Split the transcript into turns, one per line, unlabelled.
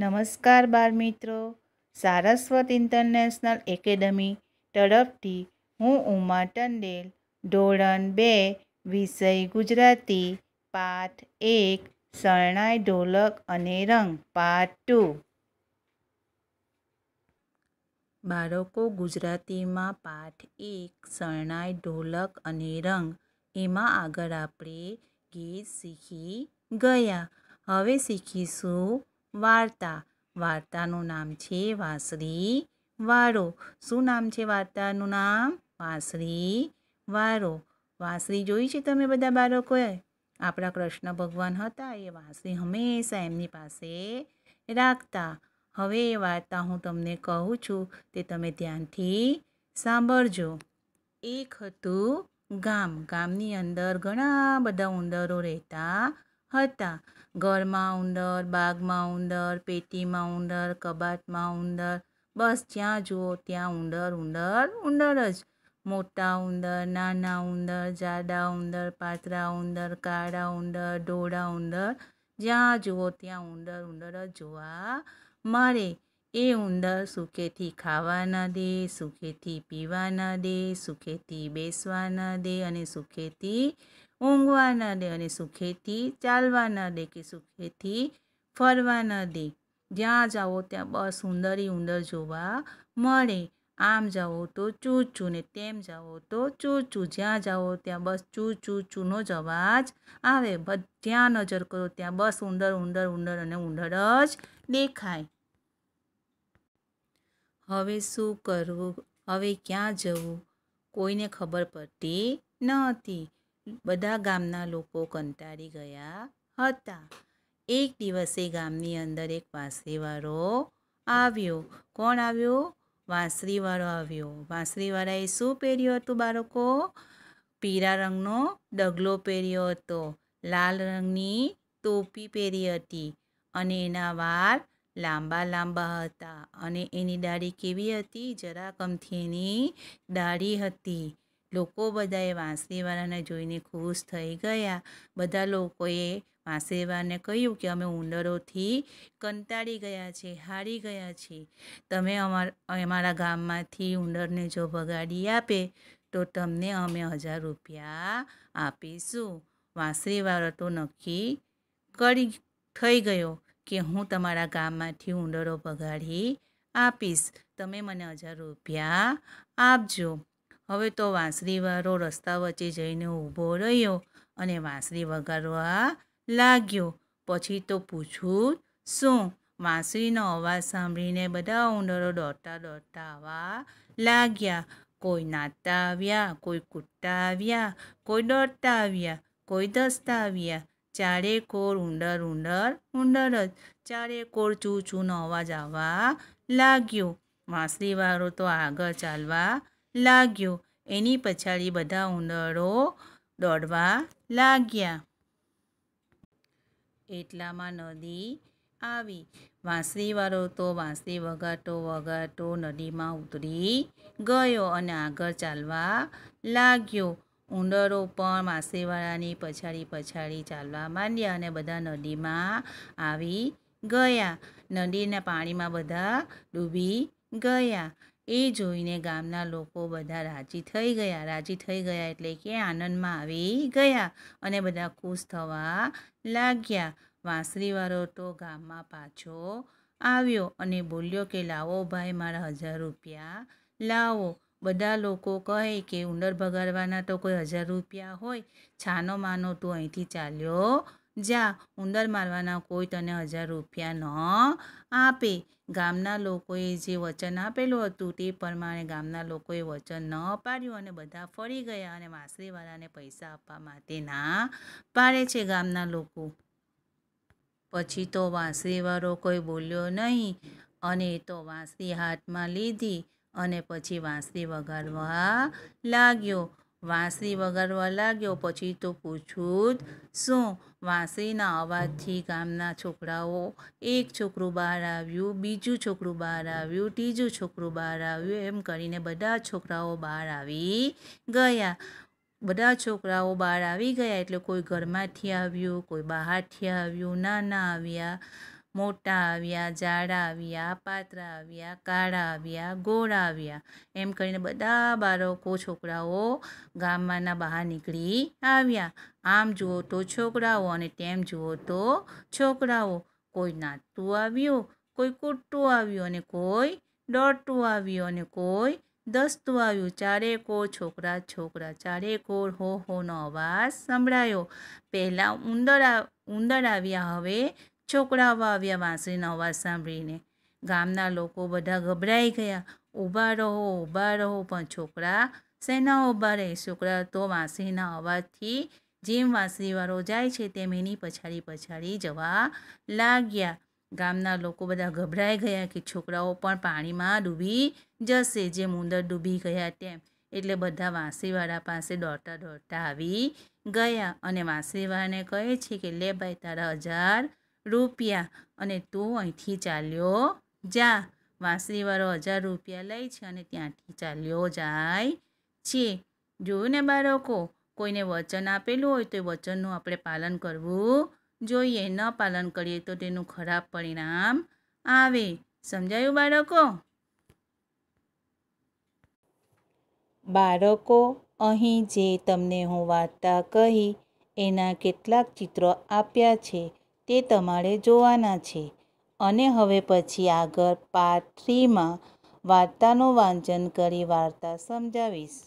નમસ્કાર બાળ મિત્રો સારસ્વત ઇન્ટરનેશનલ એકેડમી તરફથી હું ઉમા ટંડેલ ધોરણ બે વિષય ગુજરાતી પાઠ એક શરણાઈ ઢોલક અને રંગ પાર્ટ ટુ બાળકો ગુજરાતીમાં પાઠ એક શરણાઈ ઢોલક અને રંગ એમાં આગળ આપણે ગીત શીખી ગયા હવે શીખીશું વાર્તા વાર્તાનું નામ છે વાંસરી વારો શું નામ છે વાર્તાનું નામ વાંસરી વારો વાંસરી જોઈ છે તમે બધા બાળકોએ આપણા કૃષ્ણ ભગવાન હતા એ વાંસરી હંમેશા એમની પાસે રાખતા હવે એ વાર્તા હું તમને કહું છું તે તમે ધ્યાનથી સાંભળજો એક હતું ગામ ગામની અંદર ઘણા બધા ઉંદરો રહેતા હતા ઘરમાં ઉંદર બાગમાં ઉંદર પેટીમાં ઉંદર કબાટમાં ઉંદર બસ જ્યાં જુઓ ત્યાં ઉંદર ઉંદર ઉંદર જ મોટા ઉંદર નાના ઉંદર જાડા ઉંદર પાતરા ઉંદર કાળા ઉંદર ડોળા ઉંદર જ્યાં જુઓ ત્યાં ઉંદર ઉંદર જ જોવા મળે એ ઉંદર સુખેથી ખાવા ન દે સુખેથી પીવા ન દે સુખેથી બેસવા ન દે અને સુખેથી ઊંઘવા ન દે અને સુખેથી ચાલવા ન દે કે સુખેથી ફરવા ન દે જ્યાં જાઓ ત્યાં બસ ઉંદરી ઉંદર જોવા મળે આમ જાઓ તો ચૂચું ને તેમ જાઓ તો ચૂચું જ્યાં જાઓ ત્યાં બસ ચૂચું ચૂનો જ અવાજ આવે જ્યાં નજર કરો ત્યાં બસ ઉંદર ઉંદર ઉંદર અને ઉંદર જ દેખાય હવે શું કરવું હવે ક્યાં જવું કોઈને ખબર પડતી નહોતી બધા ગામના લોકો કંટાળી ગયા હતા એક દિવસે ગામની અંદર એક વાંસરીવાળો આવ્યો કોણ આવ્યો વાંસરીવાળો આવ્યો વાંસરીવાળાએ શું પહેર્યું હતું બાળકો પીળા રંગનો ડગલો પહેર્યો હતો લાલ રંગની ટોપી પહેરી હતી અને એના વાળ લાંબા લાંબા હતા અને એની દાઢી કેવી હતી જરા જરાકમથી એની દાઢી હતી લોકો બધાએ વાંસળીવાળાને જોઈને ખુશ થઈ ગયા બધા લોકોએ માસેવાને કહ્યું કે અમે ઉંદરોથી કંટાળી ગયા છે હારી ગયા છીએ તમે અમારા ગામમાંથી ઉંદરને જો ભગાડી આપે તો તમને અમે હજાર રૂપિયા આપીશું વાંસરીવાળો તો નક્કી કરી થઈ ગયો કે હું તમારા ગામમાંથી ઉંદરો ભગાડી આપીશ તમે મને હજાર રૂપિયા આપજો હવે તો વાંસળીવાળો રસ્તા વચ્ચે જઈને ઊભો રહ્યો અને વાંસળી વગાડવા લાગ્યો પછી તો પૂછ્યું શું વાંસળીનો અવાજ સાંભળીને બધા ઉંદરો દોડતા દોડતા આવવા લાગ્યા કોઈ નાતા આવ્યા કોઈ કૂટતા આવ્યા કોઈ દોડતા આવ્યા કોઈ દસતા આવ્યા ચારે કોર ઉંદર ઉંદર ઉંદર જ ચારે કોર ચૂ ચૂનો અવાજ આવવા લાગ્યો વાંસળીવાળો તો આગળ ચાલવા લાગ્યો એની પછાડી બધા ઉંદરો દોડવા લાગ્યા એટલામાં નદી આવી વાંસળીવાળો તો વાંસળી વગાટો વગાટો નદીમાં ઉતરી ગયો અને આગળ ચાલવા લાગ્યો ઉંદરો પણ વાંસળીવાળાની પછાડી પછાડી ચાલવા માંડ્યા અને બધા નદીમાં આવી ગયા નદીના પાણીમાં બધા ડૂબી ગયા એ જોઈને ગામના લોકો બધા રાજી થઈ ગયા રાજી થઈ ગયા એટલે કે આનંદમાં આવી ગયા અને બધા ખુશ થવા લાગ્યા વાંસરીવાળો તો ગામમાં પાછો આવ્યો અને બોલ્યો કે લાવો ભાઈ મારા હજાર રૂપિયા લાવો બધા લોકો કહે કે ઉંદર ભગાડવાના તો કોઈ હજાર રૂપિયા હોય છાનો માનો તું અહીંથી ચાલ્યો જા ઉંદર મારવાના કોઈ તને હજાર રૂપિયા ન આપે ગામના લોકોએ જે વચન આપેલું હતું તે પ્રમાણે ગામના લોકોએ વચન ન પાડ્યું અને બધા ફરી ગયા અને માસરીવાળાને પૈસા આપવા માટે ના પાડે છે ગામના લોકો પછી તો વાંસરીવાળો કોઈ બોલ્યો નહીં અને તો વાંસરી હાથમાં લીધી અને પછી વાંસરી વગાડવા લાગ્યો વાંસળી વગાડવા લાગ્યો પછી તો પૂછ્યું જ શું વાંસળીના અવાજથી ગામના છોકરાઓ એક છોકરું બહાર આવ્યું બીજું છોકરું બહાર આવ્યું ત્રીજું છોકરું બહાર આવ્યું એમ કરીને બધા છોકરાઓ બહાર આવી ગયા બધા છોકરાઓ બહાર આવી ગયા એટલે કોઈ ઘરમાંથી આવ્યું કોઈ બહારથી આવ્યું નાના આવ્યા મોટા આવ્યા જાડા આવ્યા પાતરા આવ્યા કાળા આવ્યા ગોળા આવ્યા એમ કરીને બધા બાળકો છોકરાઓ ગામમાંના બહાર નીકળી આવ્યા આમ જુઓ તો છોકરાઓ અને તેમ જુઓ તો છોકરાઓ કોઈ નાતું આવ્યું કોઈ કૂટતું આવ્યું અને કોઈ દોડતું આવ્યું અને કોઈ દસતું આવ્યું ચારે કોર છોકરા છોકરા ચારે કોર હો હોનો અવાજ સંભળાયો પહેલાં ઉંદર ઉંદર આવ્યા હવે છોકરાઓ આવ્યા વાંસળીનો અવાજ સાંભળીને ગામના લોકો બધા ગભરાઈ ગયા ઊભા રહો ઊભા રહો પણ છોકરા શેના ઊભા રહે છોકરા તો વાંસળીના અવાજથી જેમ વાંસળીવાળો જાય છે તેમ એની પછાડી પછાડી જવા લાગ્યા ગામના લોકો બધા ગભરાઈ ગયા કે છોકરાઓ પણ પાણીમાં ડૂબી જશે જે મુંદર ડૂબી ગયા તેમ એટલે બધા વાંસળીવાળા પાસે દોડતા દોડતા આવી ગયા અને વાંસળીવાળાને કહે છે કે લે ભાઈ તારા હજાર રૂપિયા અને તું અહીંથી ચાલ્યો જા વાંસળીવાળો હજાર રૂપિયા લે છે અને ત્યાંથી ચાલ્યો જાય છે જોયું ને બાળકો કોઈને વચન આપેલું હોય તો એ વચનનું આપણે પાલન કરવું જોઈએ ન પાલન કરીએ તો તેનું ખરાબ પરિણામ આવે સમજાયું બાળકો બાળકો અહીં જે તમને હું વાર્તા કહી એના કેટલાક ચિત્રો આપ્યા છે તે તમારે જોવાના છે અને હવે પછી આગળ પાર્ટ થ્રીમાં વાર્તાનું વાંચન કરી વાર્તા સમજાવીશ